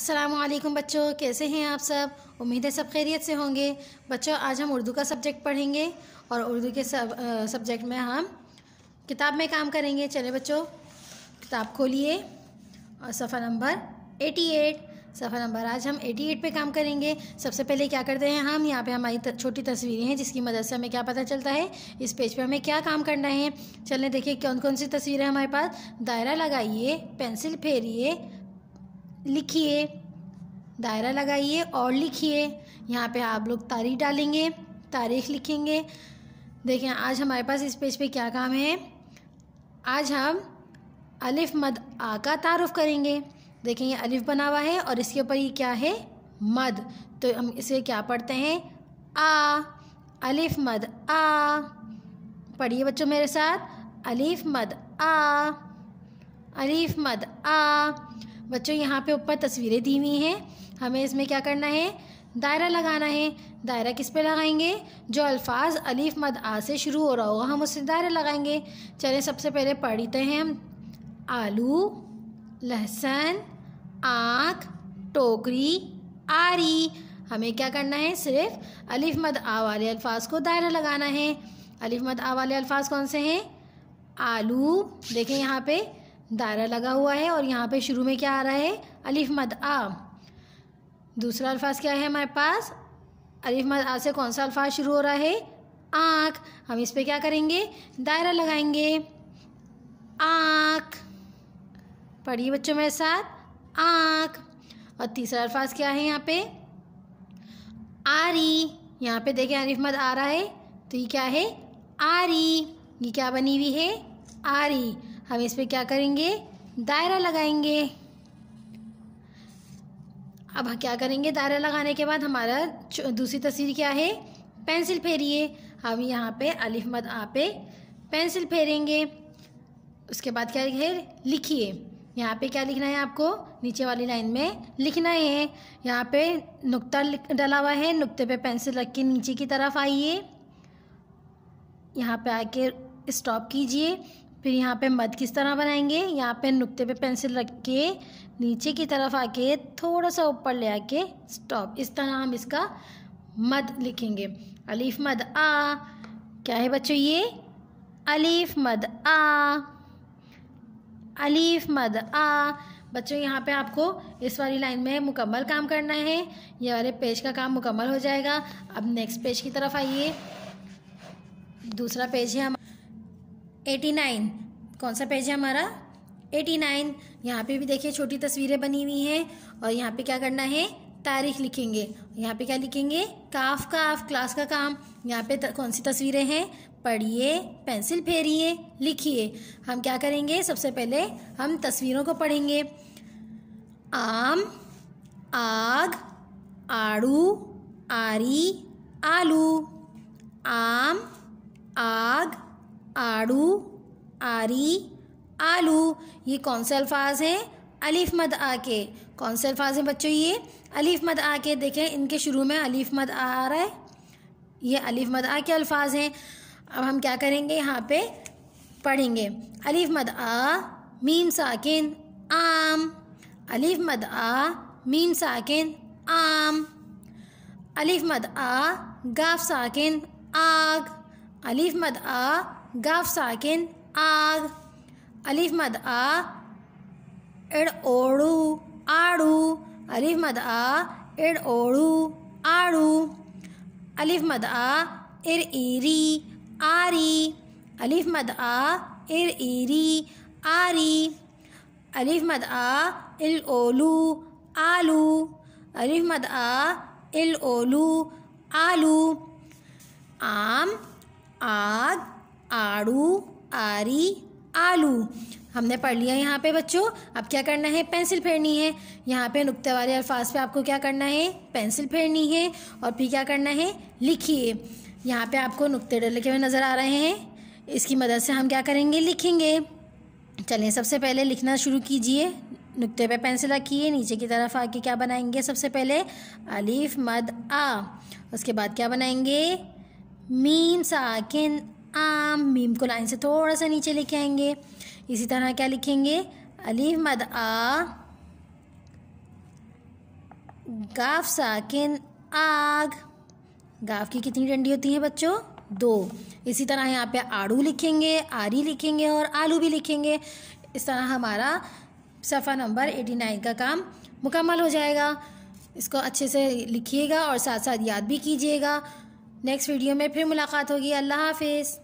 असलम बच्चों कैसे हैं आप सब उम्मीद है सब खैरियत से होंगे बच्चों आज हम उर्दू का सब्जेक्ट पढ़ेंगे और उर्दू के सब सब्जेक्ट में हम किताब में काम करेंगे चले बच्चों किताब खोलिए और सफ़ा नंबर 88 सफ़ा नंबर आज हम 88 पे काम करेंगे सबसे पहले क्या करते हैं हम यहाँ पे हमारी छोटी तस्वीरें हैं जिसकी मदद से हमें क्या पता चलता है इस पेज पे हमें क्या काम करना है चलें देखिए कौन कौन सी तस्वीरें हमारे पास दायरा लगाइए पेंसिल फेरिए लिखिए दायरा लगाइए और लिखिए यहाँ पे आप लोग तारीख डालेंगे तारीख लिखेंगे देखें आज हमारे पास इस पेज पे क्या काम है आज हम अलिफ मद आ का तारुफ़ करेंगे देखें ये अलिफ बना हुआ है और इसके ऊपर ये क्या है मद तो हम इसे क्या पढ़ते हैं आ अलिफ मद आ पढ़िए बच्चों मेरे साथ अलिफ मद आ अलिफ मद आ बच्चों यहाँ पे ऊपर तस्वीरें दी हुई हैं हमें इसमें क्या करना है दायरा लगाना है दायरा किस पे लगाएंगे जो अल्फाज अलीफ मद आ से शुरू हो रहा होगा हम उससे दायरा लगाएंगे चलें सबसे पहले पढ़ते हैं हम आलू लहसन आँख टोकरी आरी हमें क्या करना है सिर्फ अलिफ मद आ वाले अल्फाज को दायरा लगाना है अलिफ मद आ वाले अल्फाज कौन से हैं आलू देखें यहाँ पे दायरा लगा हुआ है और यहाँ पे शुरू में क्या आ रहा है अलिफ मद आ दूसरा अल्फाज क्या है हमारे पास अलिफ मद आ से कौन सा अल्फाज शुरू हो रहा है आँख हम इस पर क्या करेंगे दायरा लगाएंगे आँख पढ़िए बच्चों मेरे साथ आँख और तीसरा अल्फाज क्या है यहाँ पे आरी यहाँ पे देखें अलिफ मद आ रहा है तो ये क्या है आरी ये क्या बनी हुई है आरी हम इस पर क्या करेंगे दायरा लगाएंगे अब क्या करेंगे दायरा लगाने के बाद हमारा दूसरी तस्वीर क्या है पेंसिल फेरिए हम यहाँ पे अलिफ मद आ पे पेंसिल फेरेंगे उसके बाद क्या है लिखिए यहाँ पे क्या लिखना है आपको नीचे वाली लाइन में लिखना है यहाँ पे नुक्ता डला हुआ है नुक्ते पे पेंसिल रख के नीचे की तरफ आइए यहाँ पे आके स्टॉप कीजिए फिर यहाँ पे मध किस तरह बनाएंगे यहाँ पे नुक्ते पे पेंसिल रख के नीचे की तरफ आके थोड़ा सा ऊपर ले आके स्टॉप इस तरह हम इसका मध लिखेंगे अलीफ मद आ क्या है बच्चों ये अलीफ मद आ अलीफ मद आ बच्चों यहाँ पे आपको इस वाली लाइन में मुकम्मल काम करना है ये वाले पेज का काम मुकम्मल हो जाएगा अब नेक्स्ट पेज की तरफ आइए दूसरा पेज है हम एटी नाइन कौन सा पेज है हमारा एटी नाइन यहाँ पे भी देखिए छोटी तस्वीरें बनी हुई हैं और यहाँ पे क्या करना है तारीख लिखेंगे यहाँ पे क्या लिखेंगे काफ काफ क्लास का काम यहाँ पे कौन सी तस्वीरें हैं पढ़िए पेंसिल फेरिए लिखिए हम क्या करेंगे सबसे पहले हम तस्वीरों को पढ़ेंगे आम आग आड़ू आरी आलू आम आग आड़ू आरी आलू ये कौन से अल्फाज हैं अलीफ मद आ के कौन से अल्फाज हैं बच्चों ये अलीफ मद आ के देखें इनके शुरू में अलीफ मद आ आ रहा है ये अलीफ मद आ के अल्फाज हैं अब हम क्या करेंगे यहाँ पे पढ़ेंगे अलीफ मद आ मीम साकिन आम अलीफ मद आ मीम साकिन आम अलीफ मद आ गाफ साकिन आग अलीफ मद आ गाफ साकिन आग अलीफ मद आ एड़ ओड़ू आड़ू अलीफ मद आ एड़ ओड़ू आड़ू अलीफ मद आ इर ईरी आरी अलीफ मद आ इर ईरी आरी अलीफ मद आ इल ओलू आलू अलीफ मद आ इल ओलू आलू आम आग आड़ू आरी आलू हमने पढ़ लिया यहाँ पे बच्चों अब क्या करना है पेंसिल फेरनी है यहाँ पे नुकते वाले अल्फाज पे आपको क्या करना है पेंसिल फेरनी है और फिर क्या करना है लिखिए यहाँ पे आपको नुकते डले हुए नज़र आ रहे हैं इसकी मदद से हम क्या करेंगे लिखेंगे चलिए सबसे पहले लिखना शुरू कीजिए नुकते पे पेंसिल रखिए नीचे की तरफ आके क्या बनाएंगे सबसे पहले अलीफ मद आ उसके बाद क्या बनाएंगे मीम साकिन आम मीम को लाइन से थोड़ा सा नीचे लेके आएंगे इसी तरह क्या लिखेंगे अलीफ मद आ गाफ साकिन आग गाफ की कितनी डंडी होती है बच्चों दो इसी तरह यहाँ पे आड़ू लिखेंगे आरी लिखेंगे और आलू भी लिखेंगे इस तरह हमारा सफ़ा नंबर एटी नाइन का काम मुकम्मल हो जाएगा इसको अच्छे से लिखिएगा और साथ साथ याद भी कीजिएगा नेक्स्ट वीडियो में फिर मुलाकात होगी अल्लाह हाफिज़